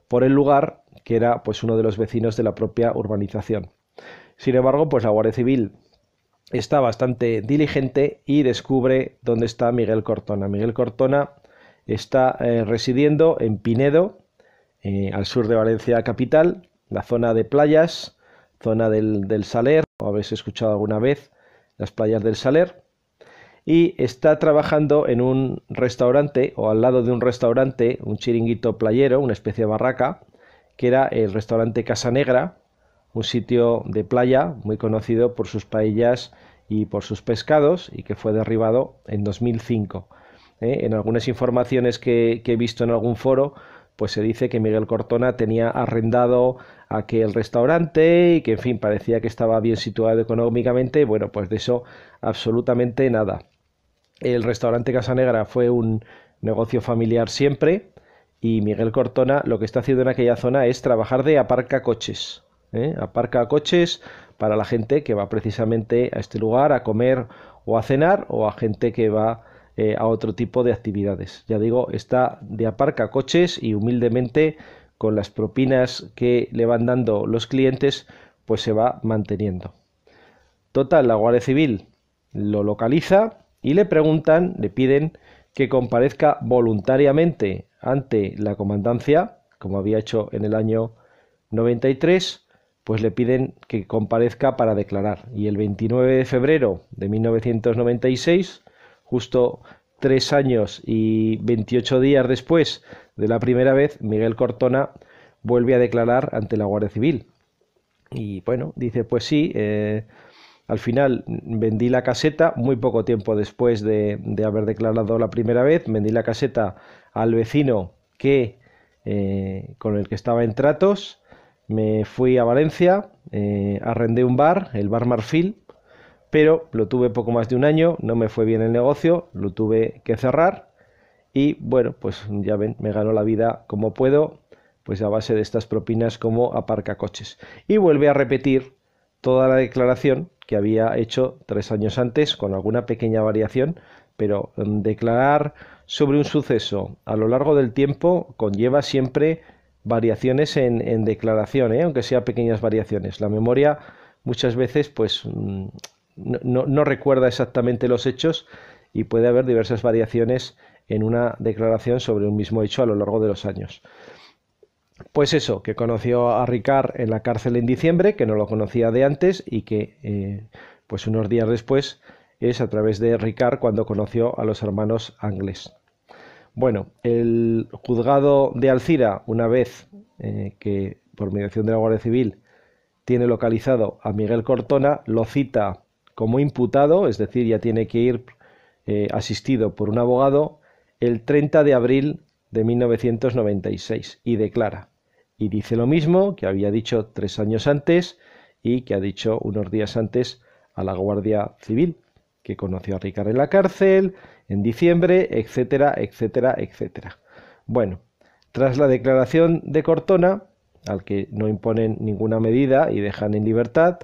por el lugar que era pues uno de los vecinos de la propia urbanización. Sin embargo, pues la Guardia Civil está bastante diligente y descubre dónde está Miguel Cortona. Miguel Cortona está eh, residiendo en Pinedo, eh, al sur de Valencia capital, la zona de playas, zona del, del Saler, o habéis escuchado alguna vez las playas del Saler, y está trabajando en un restaurante o al lado de un restaurante, un chiringuito playero, una especie de barraca, que era el restaurante Casa Negra, un sitio de playa muy conocido por sus paellas y por sus pescados y que fue derribado en 2005. ¿Eh? En algunas informaciones que, que, he visto en algún foro, pues se dice que Miguel Cortona tenía arrendado aquel restaurante y que, en fin, parecía que estaba bien situado económicamente. Bueno, pues de eso absolutamente nada. El restaurante Casa Negra fue un negocio familiar siempre, y Miguel Cortona lo que está haciendo en aquella zona es trabajar de aparca coches. ¿eh? Aparca coches para la gente que va precisamente a este lugar a comer o a cenar o a gente que va eh, a otro tipo de actividades. Ya digo, está de aparca coches y humildemente con las propinas que le van dando los clientes pues se va manteniendo. Total, la Guardia Civil lo localiza y le preguntan, le piden que comparezca voluntariamente ante la comandancia, como había hecho en el año 93, pues le piden que comparezca para declarar. Y el 29 de febrero de 1996, justo tres años y 28 días después de la primera vez, Miguel Cortona vuelve a declarar ante la Guardia Civil. Y bueno, dice, pues sí, eh, al final vendí la caseta muy poco tiempo después de, haber declarado la primera vez, vendí la caseta al vecino que eh, con el que estaba en tratos, me fui a Valencia, eh, arrendé un bar, el bar Marfil, pero lo tuve poco más de un año, no me fue bien el negocio, lo tuve que cerrar y bueno, pues ya ven, me ganó la vida como puedo, pues a base de estas propinas como aparcacoches. Y vuelve a repetir toda la declaración que había hecho tres años antes con alguna pequeña variación, pero mm, declarar sobre un suceso a lo largo del tiempo conlleva siempre variaciones en, declaración, ¿eh? aunque sean pequeñas variaciones. La memoria muchas veces pues mm, no recuerda exactamente los hechos y puede haber diversas variaciones en una declaración sobre un mismo hecho a lo largo de los años. Pues eso, que conoció a Ricard en la cárcel en diciembre, que no lo conocía de antes y que eh, pues unos días después es a través de Ricard cuando conoció a los hermanos Anglés. Bueno, el juzgado de Alcira, una vez eh, que por mediación de la Guardia Civil tiene localizado a Miguel Cortona, lo cita como imputado, es decir, ya tiene que ir eh, asistido por un abogado, el 30 de abril de 1996 y declara, y dice lo mismo que había dicho tres años antes y que ha dicho unos días antes a la Guardia Civil, que conoció a Ricard en la cárcel, en diciembre, etcétera, etcétera, etcétera. Bueno, tras la declaración de Cortona, al que no imponen ninguna medida y dejan en libertad,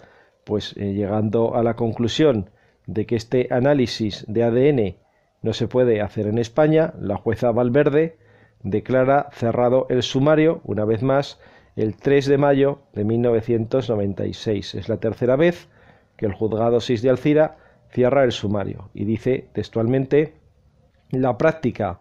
pues eh, llegando a la conclusión de que este análisis de ADN no se puede hacer en España, la jueza Valverde declara cerrado el sumario, una vez más, el 3 de mayo de 1996. Es la tercera vez que el juzgado 6 de Alcira cierra el sumario y dice textualmente la práctica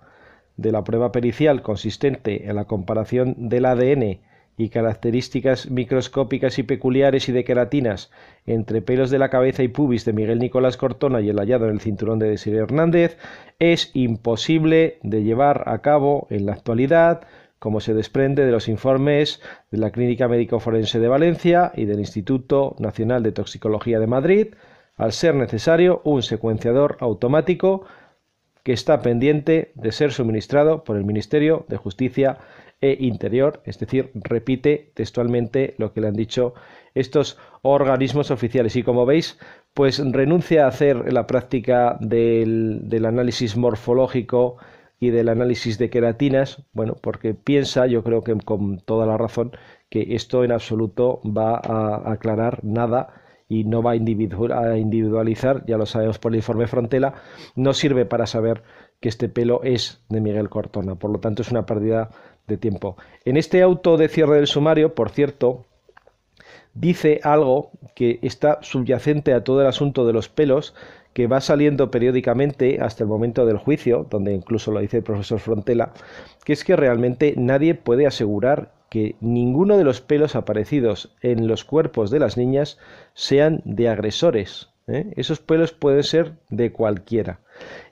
de la prueba pericial consistente en la comparación del ADN y características microscópicas y peculiares y de queratinas entre pelos de la cabeza y pubis de Miguel Nicolás Cortona y el hallado en el cinturón de Desiree Hernández, es imposible de llevar a cabo en la actualidad, como se desprende de los informes de la Clínica Médico Forense de Valencia y del Instituto Nacional de Toxicología de Madrid, al ser necesario un secuenciador automático que está pendiente de ser suministrado por el Ministerio de Justicia e interior, es decir, repite textualmente lo que le han dicho estos organismos oficiales. Y como veis, pues renuncia a hacer la práctica del, del análisis morfológico y del análisis de queratinas, bueno, porque piensa, yo creo que con toda la razón, que esto en absoluto va a aclarar nada y no va a individualizar, ya lo sabemos por el informe Frontela, no sirve para saber que este pelo es de Miguel Cortona. Por lo tanto, es una pérdida de tiempo. En este auto de cierre del sumario, por cierto, dice algo que está subyacente a todo el asunto de los pelos, que va saliendo periódicamente hasta el momento del juicio, donde incluso lo dice el profesor Frontela, que es que realmente nadie puede asegurar que ninguno de los pelos aparecidos en los cuerpos de las niñas sean de agresores. ¿eh? Esos pelos pueden ser de cualquiera.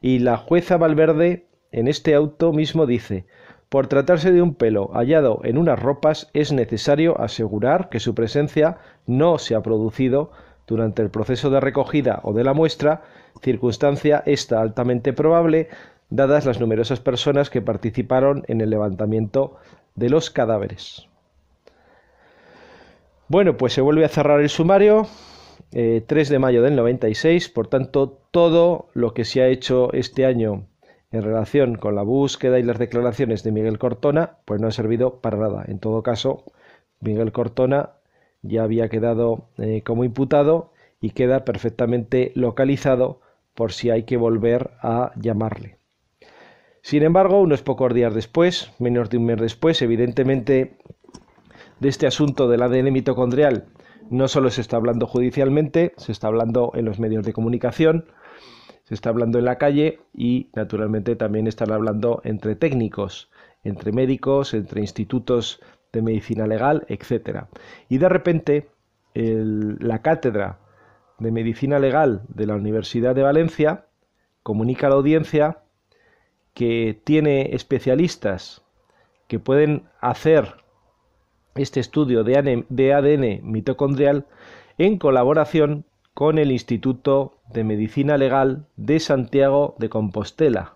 Y la jueza Valverde en este auto mismo dice, por tratarse de un pelo hallado en unas ropas, es necesario asegurar que su presencia no se ha producido durante el proceso de recogida o de la muestra, circunstancia esta altamente probable dadas las numerosas personas que participaron en el levantamiento de los cadáveres. Bueno, pues se vuelve a cerrar el sumario, 3 eh, de mayo del 96, por tanto, todo lo que se ha hecho este año en relación con la búsqueda y las declaraciones de Miguel Cortona, pues no ha servido para nada. En todo caso, Miguel Cortona ya había quedado eh, como imputado y queda perfectamente localizado por si hay que volver a llamarle. Sin embargo, unos pocos días después, menos de un mes después, evidentemente de este asunto del ADN mitocondrial no solo se está hablando judicialmente, se está hablando en los medios de comunicación, se está hablando en la calle y naturalmente también están hablando entre técnicos, entre médicos, entre institutos de medicina legal, etc. Y de repente la cátedra de medicina legal de la Universidad de Valencia comunica a la audiencia que tiene especialistas que pueden hacer este estudio de ADN e, mitocondrial en colaboración con el Instituto de Medicina Legal de Santiago de Compostela,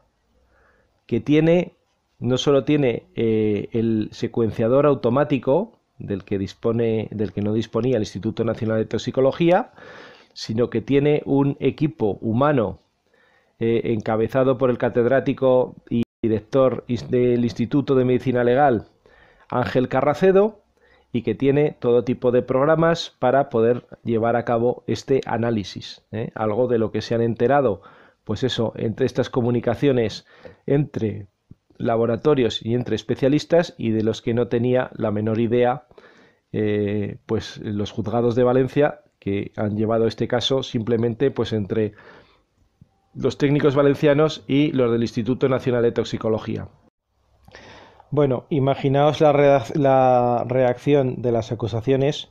que tiene, no solo tiene eh, el secuenciador automático del que, dispone, del que no disponía el Instituto Nacional de Toxicología, sino que tiene un equipo humano eh, encabezado por el catedrático y director del Instituto de Medicina Legal, Ángel Carracedo, y que tiene todo tipo de programas para poder llevar a cabo este análisis. ¿eh? Algo de lo que se han enterado, pues eso, entre estas comunicaciones entre laboratorios y entre especialistas y de los que no tenía la menor idea, eh, pues los juzgados de Valencia que han llevado este caso simplemente pues entre los técnicos valencianos y los del Instituto Nacional de Toxicología. Bueno, imaginaos la, reacción de las acusaciones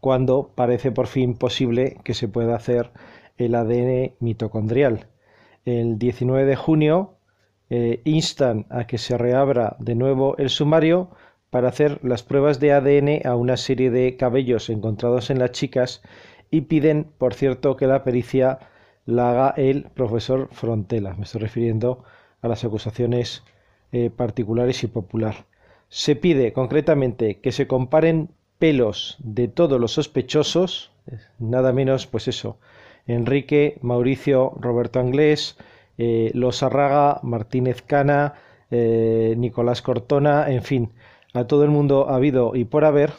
cuando parece por fin posible que se pueda hacer el ADN mitocondrial. El 19 de junio eh, instan a que se reabra de nuevo el sumario para hacer las pruebas de ADN a una serie de cabellos encontrados en las chicas y piden, por cierto, que la pericia la haga el profesor Frontela. Me estoy refiriendo a las acusaciones eh, particulares y popular. Se pide concretamente que se comparen pelos de todos los sospechosos, nada menos pues eso, Enrique, Mauricio, Roberto Anglés, eh, Los Arraga, Martínez Cana, eh, Nicolás Cortona, en fin, a todo el mundo ha habido y por haber,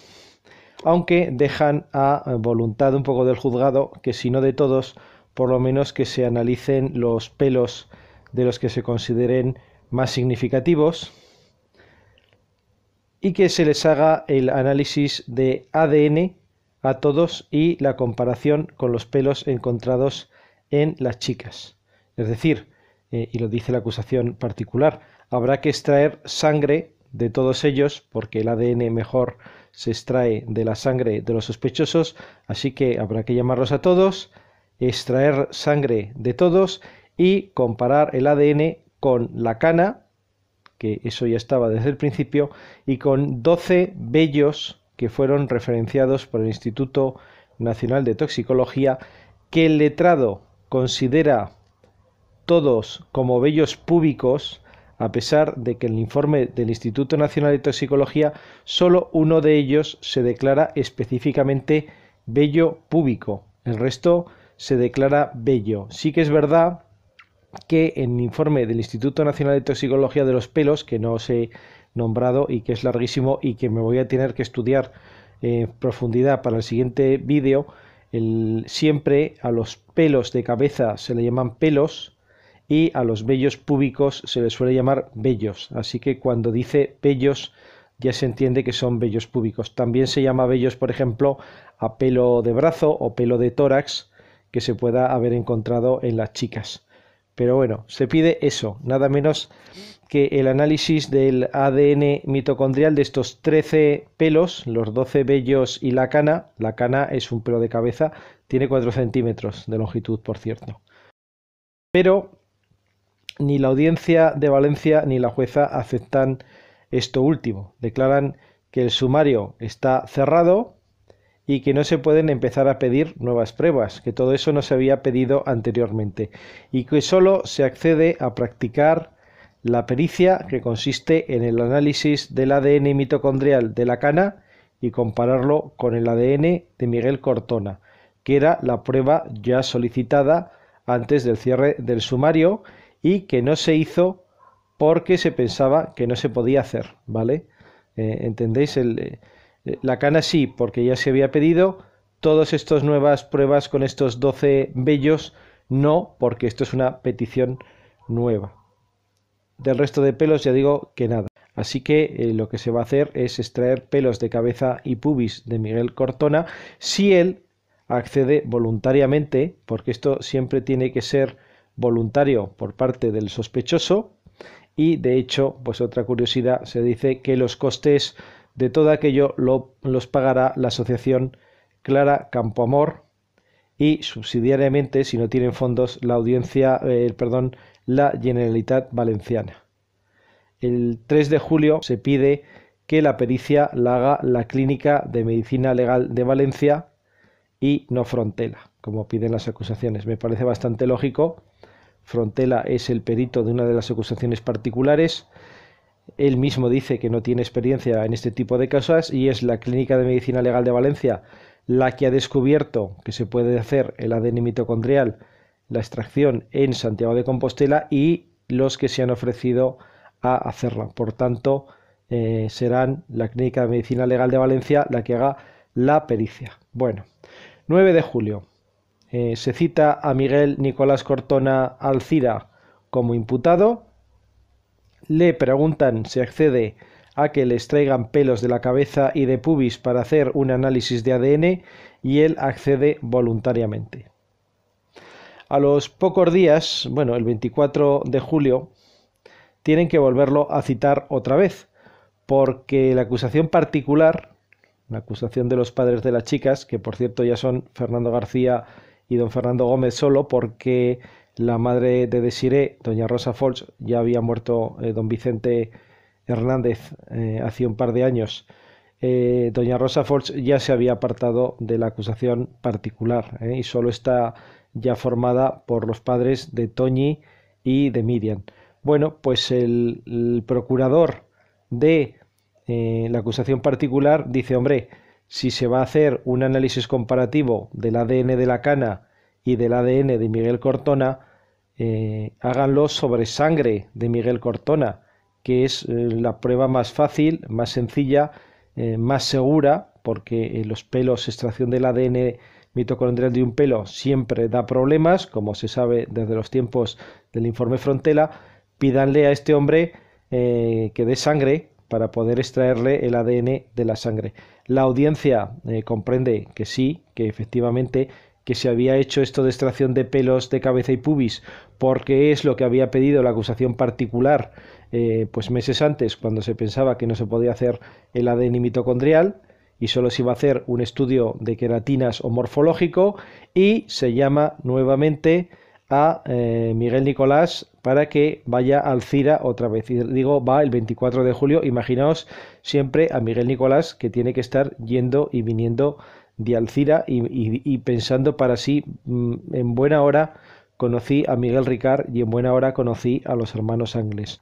aunque dejan a voluntad un poco del juzgado que si no de todos, por lo menos que se analicen los pelos de los que se consideren más significativos y que se les haga el análisis de ADN a todos y la comparación con los pelos encontrados en las chicas. Es decir, eh, y lo dice la acusación particular, habrá que extraer sangre de todos ellos porque el ADN mejor se extrae de la sangre de los sospechosos, así que habrá que llamarlos a todos, extraer sangre de todos y comparar el ADN con la cana, que eso ya estaba desde el principio, y con 12 bellos que fueron referenciados por el Instituto Nacional de Toxicología, que el letrado considera todos como bellos públicos, a pesar de que en el informe del Instituto Nacional de Toxicología solo uno de ellos se declara específicamente bello público el resto se declara bello. Sí que es verdad que en mi informe del Instituto Nacional de Toxicología de los Pelos, que no os he nombrado y que es larguísimo y que me voy a tener que estudiar en profundidad para el siguiente vídeo, siempre a los pelos de cabeza se le llaman pelos y a los vellos púbicos se les suele llamar vellos. Así que cuando dice vellos ya se entiende que son vellos púbicos. También se llama vellos, por ejemplo, a pelo de brazo o pelo de tórax que se pueda haber encontrado en las chicas. Pero bueno, se pide eso, nada menos que el análisis del ADN mitocondrial de estos 13 pelos, los 12 vellos y la cana. La cana es un pelo de cabeza, tiene 4 centímetros de longitud, por cierto. Pero ni la audiencia de Valencia ni la jueza aceptan esto último. Declaran que el sumario está cerrado y que no se pueden empezar a pedir nuevas pruebas, que todo eso no se había pedido anteriormente y que solo se accede a practicar la pericia que consiste en el análisis del ADN mitocondrial de la cana y compararlo con el ADN de Miguel Cortona, que era la prueba ya solicitada antes del cierre del sumario y que no se hizo porque se pensaba que no se podía hacer, ¿vale? Eh, ¿Entendéis el, eh, eh, la cana sí, porque ya se había pedido. Todas estas nuevas pruebas con estos 12 vellos no, porque esto es una petición nueva. Del resto de pelos ya digo que nada. Así que eh, lo que se va a hacer es extraer pelos de cabeza y pubis de Miguel Cortona si él accede voluntariamente, porque esto siempre tiene que ser voluntario por parte del sospechoso. Y de hecho, pues otra curiosidad, se dice que los costes de todo aquello los pagará la Asociación Clara Campoamor y subsidiariamente, si no tienen fondos, la audiencia, eh, perdón, la Generalitat Valenciana. El 3 de julio se pide que la pericia la haga la Clínica de Medicina Legal de Valencia y no Frontela, como piden las acusaciones. Me parece bastante lógico. Frontela es el perito de una de las acusaciones particulares él mismo dice que no tiene experiencia en este tipo de casos y es la Clínica de Medicina Legal de Valencia la que ha descubierto que se puede hacer el ADN mitocondrial, la extracción en Santiago de Compostela y los que se han ofrecido a hacerla. Por tanto, eh, serán la Clínica de Medicina Legal de Valencia la que haga la pericia. Bueno, 9 de julio. Eh, se cita a Miguel Nicolás Cortona Alcira como imputado le preguntan si accede a que les traigan pelos de la cabeza y de pubis para hacer un análisis de ADN y él accede voluntariamente. A los pocos días, bueno, el 24 de julio, tienen que volverlo a citar otra vez, porque la acusación particular, la acusación de los padres de las chicas, que por cierto ya son Fernando García y don Fernando Gómez solo, porque la madre de Desiré, doña Rosa Folch, ya había muerto eh, don Vicente Hernández eh, hace un par de años. Eh, doña Rosa Folch ya se había apartado de la acusación particular y solo está ya formada por los padres de Toñi y de Miriam. Bueno, pues el, el procurador de la acusación particular dice, hombre, si se va a hacer un análisis comparativo del ADN de la cana y del ADN de Miguel Cortona, eh, háganlo sobre sangre de Miguel Cortona, que es eh, la prueba más fácil, más sencilla, eh, más segura, porque los pelos, extracción del ADN mitocondrial de un pelo siempre da problemas, como se sabe desde los tiempos del informe Frontela, pídanle a este hombre que dé sangre para poder extraerle el ADN de la sangre. La audiencia comprende que sí, que efectivamente que se había hecho esto de extracción de pelos de cabeza y pubis, porque es lo que había pedido la acusación particular eh, pues meses antes, cuando se pensaba que no se podía hacer el ADN mitocondrial y solo se iba a hacer un estudio de queratinas o morfológico, y se llama nuevamente a eh, Miguel Nicolás para que vaya al CIRA otra vez. Y digo, va el 24 de julio. Imaginaos siempre a Miguel Nicolás que tiene que estar yendo y viniendo de Alcira y, pensando para sí, mm, en buena hora conocí a Miguel Ricard y en buena hora conocí a los hermanos Angles.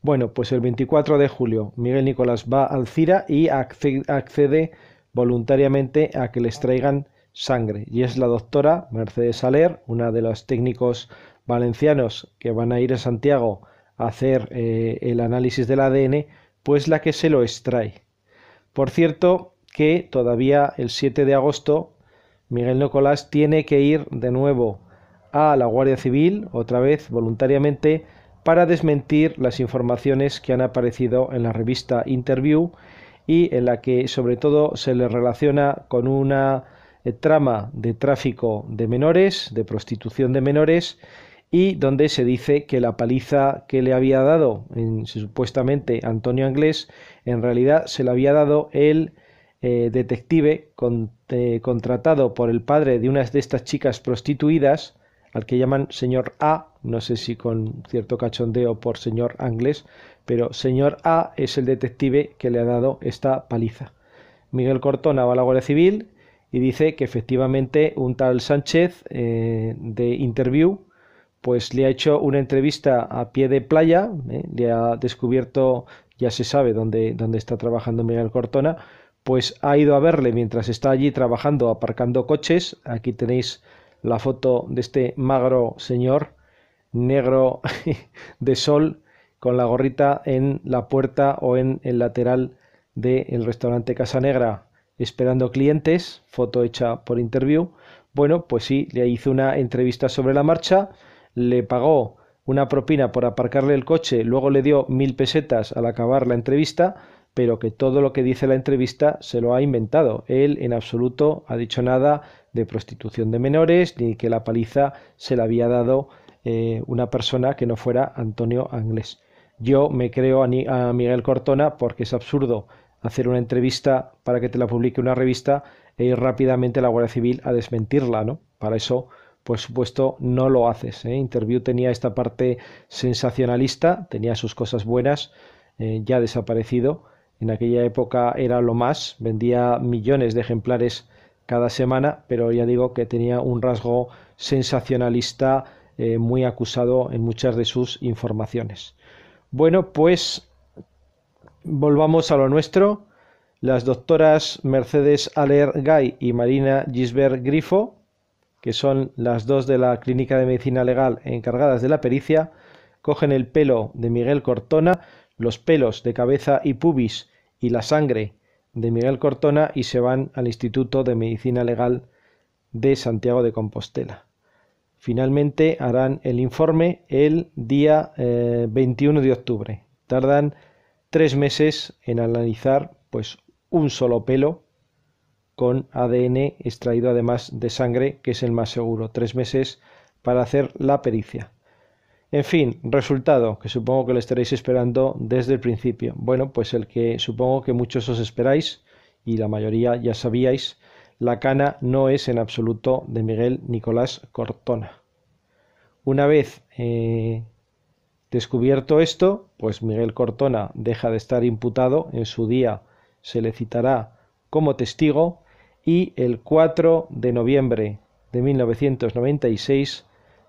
Bueno, pues el 24 de julio Miguel Nicolás va a Alcira y accede voluntariamente a que les traigan sangre. Y es la doctora Mercedes Aler una de los técnicos valencianos que van a ir a Santiago a hacer eh, el análisis del ADN, pues la que se lo extrae. Por cierto, que todavía el 7 de agosto Miguel Nicolás tiene que ir de nuevo a la Guardia Civil, otra vez voluntariamente, para desmentir las informaciones que han aparecido en la revista Interview y en la que sobre todo se le relaciona con una eh, trama de tráfico de menores, de prostitución de menores, y donde se dice que la paliza que le había dado en, supuestamente Antonio Anglés, en realidad se la había dado el eh, detective eh, contratado por el padre de una de estas chicas prostituidas, al que llaman señor A, no sé si con cierto cachondeo por señor inglés, pero señor A es el detective que le ha dado esta paliza. Miguel Cortona va a la Guardia Civil y dice que efectivamente un tal Sánchez eh, de Interview pues le ha hecho una entrevista a pie de playa, le ha descubierto, ya se sabe dónde, dónde está trabajando Miguel Cortona, pues ha ido a verle mientras está allí trabajando, aparcando coches. Aquí tenéis la foto de este magro señor, negro de sol, con la gorrita en la puerta o en el lateral del restaurante Casa Negra, esperando clientes, foto hecha por interview. Bueno, pues sí, le hizo una entrevista sobre la marcha, le pagó una propina por aparcarle el coche, luego le dio mil pesetas al acabar la entrevista pero que todo lo que dice la entrevista se lo ha inventado. Él en absoluto ha dicho nada de prostitución de menores ni que la paliza se la había dado eh, una persona que no fuera Antonio Anglés. Yo me creo a, Miguel Cortona porque es absurdo hacer una entrevista para que te la publique una revista e ir rápidamente a la Guardia Civil a desmentirla, ¿no? Para eso, por supuesto, no lo haces. ¿eh? Interview tenía esta parte sensacionalista, tenía sus cosas buenas, eh, ya desaparecido, en aquella época era lo más, vendía millones de ejemplares cada semana, pero ya digo que tenía un rasgo sensacionalista eh, muy acusado en muchas de sus informaciones. Bueno, pues volvamos a lo nuestro. Las doctoras Mercedes aler Gay y Marina Gisbert Grifo, que son las dos de la Clínica de Medicina Legal encargadas de la pericia, cogen el pelo de Miguel Cortona los pelos de cabeza y pubis y la sangre de Miguel Cortona y se van al Instituto de Medicina Legal de Santiago de Compostela. Finalmente harán el informe el día 21 eh, de octubre. Tardan tres meses en analizar pues un solo pelo con ADN extraído además de sangre, que es el más seguro. Tres meses para hacer la pericia. En fin, resultado, que supongo que lo estaréis esperando desde el principio. Bueno, pues el que supongo que muchos os esperáis, y la mayoría ya sabíais, la cana no es en absoluto de Miguel Nicolás Cortona. Una vez eh, descubierto esto, pues Miguel Cortona deja de estar imputado, en su día se le citará como testigo y el 4 de noviembre de 1996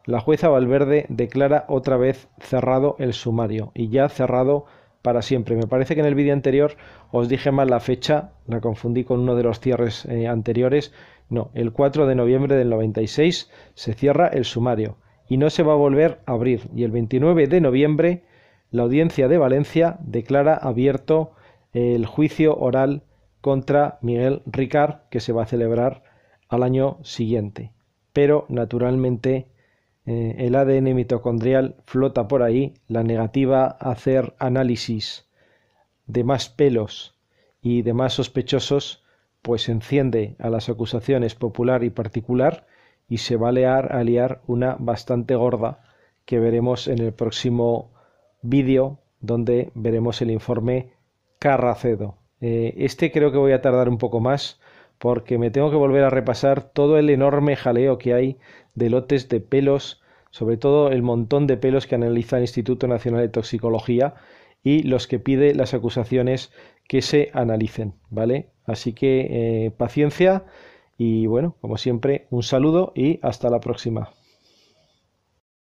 la jueza Valverde declara otra vez cerrado el sumario y ya cerrado para siempre. Me parece que en el vídeo anterior os dije mal la fecha, la confundí con uno de los cierres eh, anteriores. No, el 4 de noviembre del 96 se cierra el sumario y no se va a volver a abrir. Y el 29 de noviembre la audiencia de Valencia declara abierto eh, el juicio oral contra Miguel Ricard que se va a celebrar al año siguiente. Pero naturalmente eh, el ADN mitocondrial flota por ahí, la negativa a hacer análisis de más pelos y de más sospechosos, pues enciende a las acusaciones popular y particular y se va a liar, una bastante gorda que veremos en el próximo vídeo donde veremos el informe Carracedo. Eh, este creo que voy a tardar un poco más porque me tengo que volver a repasar todo el enorme jaleo que hay de lotes de pelos, sobre todo el montón de pelos que analiza el Instituto Nacional de Toxicología y los que pide las acusaciones que se analicen, ¿vale? Así que eh, paciencia y bueno, como siempre, un saludo y hasta la próxima.